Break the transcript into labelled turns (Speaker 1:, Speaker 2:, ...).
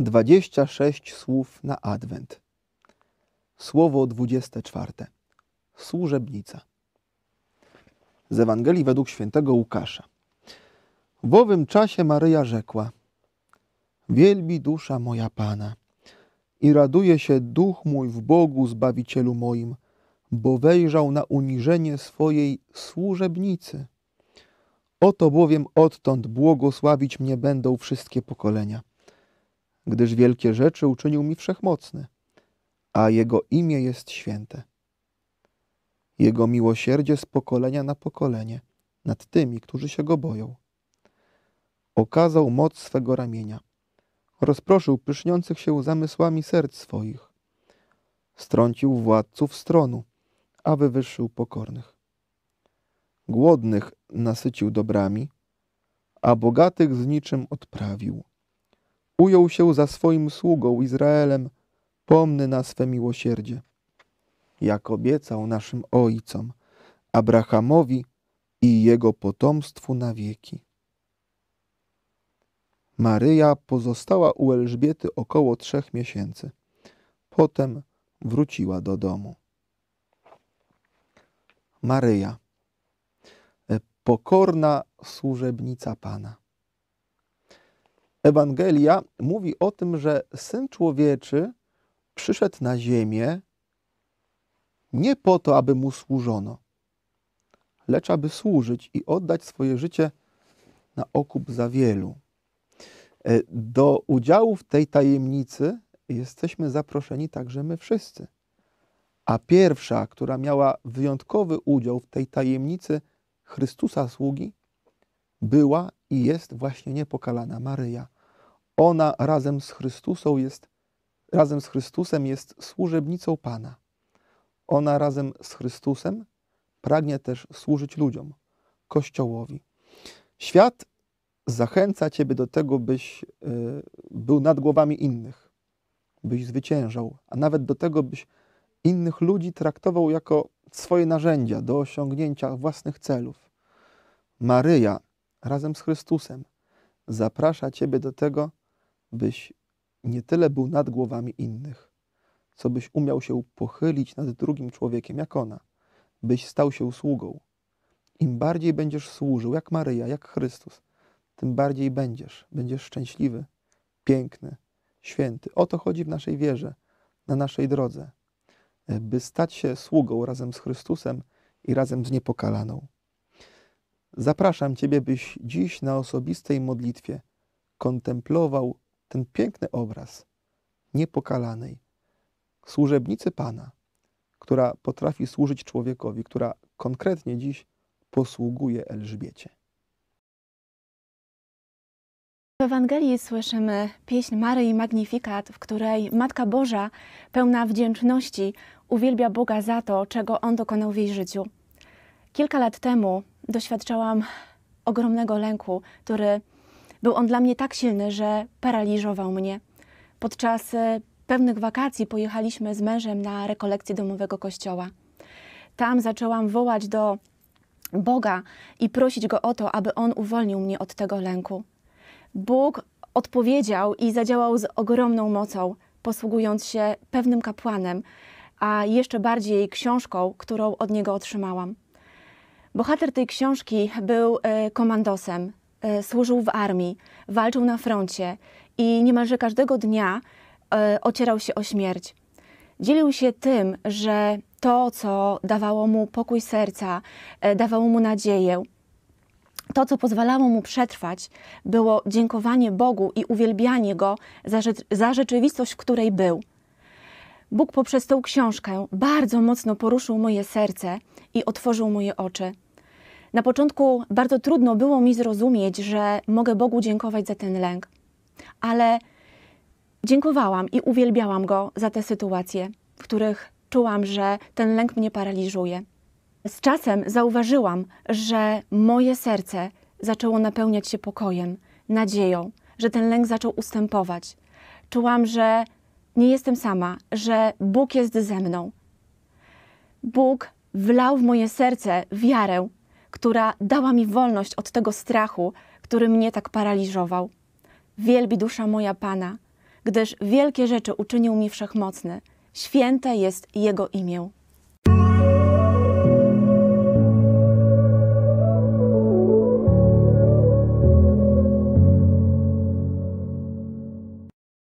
Speaker 1: 26 słów na adwent. Słowo 24. Służebnica. Z Ewangelii według świętego Łukasza. W owym czasie Maryja rzekła: Wielbi dusza moja Pana i raduje się duch mój w Bogu, zbawicielu moim, bo wejrzał na uniżenie swojej służebnicy. Oto bowiem odtąd błogosławić mnie będą wszystkie pokolenia gdyż wielkie rzeczy uczynił mi wszechmocny, a Jego imię jest święte. Jego miłosierdzie z pokolenia na pokolenie nad tymi, którzy się Go boją. Okazał moc swego ramienia, rozproszył pyszniących się zamysłami serc swoich, strącił władców stronu, a wywyższył pokornych. Głodnych nasycił dobrami, a bogatych z niczym odprawił ujął się za swoim sługą Izraelem, pomny na swe miłosierdzie. Jak obiecał naszym ojcom, Abrahamowi i jego potomstwu na wieki. Maryja pozostała u Elżbiety około trzech miesięcy. Potem wróciła do domu. Maryja, pokorna służebnica Pana. Ewangelia mówi o tym, że Syn Człowieczy przyszedł na ziemię nie po to, aby mu służono, lecz aby służyć i oddać swoje życie na okup za wielu. E, do udziału w tej tajemnicy jesteśmy zaproszeni także my wszyscy. A pierwsza, która miała wyjątkowy udział w tej tajemnicy Chrystusa sługi, była i jest właśnie niepokalana Maryja. Ona razem z Chrystusem jest, razem z Chrystusem jest służebnicą Pana. Ona razem z Chrystusem pragnie też służyć ludziom, Kościołowi. Świat zachęca Ciebie do tego, byś y, był nad głowami innych, byś zwyciężał, a nawet do tego, byś innych ludzi traktował jako swoje narzędzia do osiągnięcia własnych celów. Maryja razem z Chrystusem zaprasza Ciebie do tego, byś nie tyle był nad głowami innych, co byś umiał się pochylić nad drugim człowiekiem jak ona, byś stał się sługą. Im bardziej będziesz służył jak Maryja, jak Chrystus, tym bardziej będziesz. Będziesz szczęśliwy, piękny, święty. O to chodzi w naszej wierze, na naszej drodze, by stać się sługą razem z Chrystusem i razem z niepokalaną. Zapraszam Ciebie, byś dziś na osobistej modlitwie kontemplował ten piękny obraz niepokalanej służebnicy Pana, która potrafi służyć człowiekowi, która konkretnie dziś posługuje Elżbiecie.
Speaker 2: W Ewangelii słyszymy pieśń Maryi Magnifikat, w której Matka Boża, pełna wdzięczności, uwielbia Boga za to, czego On dokonał w jej życiu. Kilka lat temu doświadczałam ogromnego lęku, który był on dla mnie tak silny, że paraliżował mnie. Podczas e, pewnych wakacji pojechaliśmy z mężem na rekolekcję domowego kościoła. Tam zaczęłam wołać do Boga i prosić Go o to, aby On uwolnił mnie od tego lęku. Bóg odpowiedział i zadziałał z ogromną mocą, posługując się pewnym kapłanem, a jeszcze bardziej książką, którą od niego otrzymałam. Bohater tej książki był e, komandosem, e, służył w armii, walczył na froncie i niemalże każdego dnia e, ocierał się o śmierć. Dzielił się tym, że to, co dawało mu pokój serca, dawało mu nadzieję, to, co pozwalało mu przetrwać, było dziękowanie Bogu i uwielbianie Go za, za rzeczywistość, w której był. Bóg poprzez tę książkę bardzo mocno poruszył moje serce i otworzył moje oczy. Na początku bardzo trudno było mi zrozumieć, że mogę Bogu dziękować za ten lęk, ale dziękowałam i uwielbiałam Go za te sytuacje, w których czułam, że ten lęk mnie paraliżuje. Z czasem zauważyłam, że moje serce zaczęło napełniać się pokojem, nadzieją, że ten lęk zaczął ustępować. Czułam, że nie jestem sama, że Bóg jest ze mną. Bóg wlał w moje serce wiarę, która dała mi wolność od tego strachu, który mnie tak paraliżował. Wielbi dusza moja Pana, gdyż wielkie rzeczy uczynił mi wszechmocny. Święte jest Jego imię.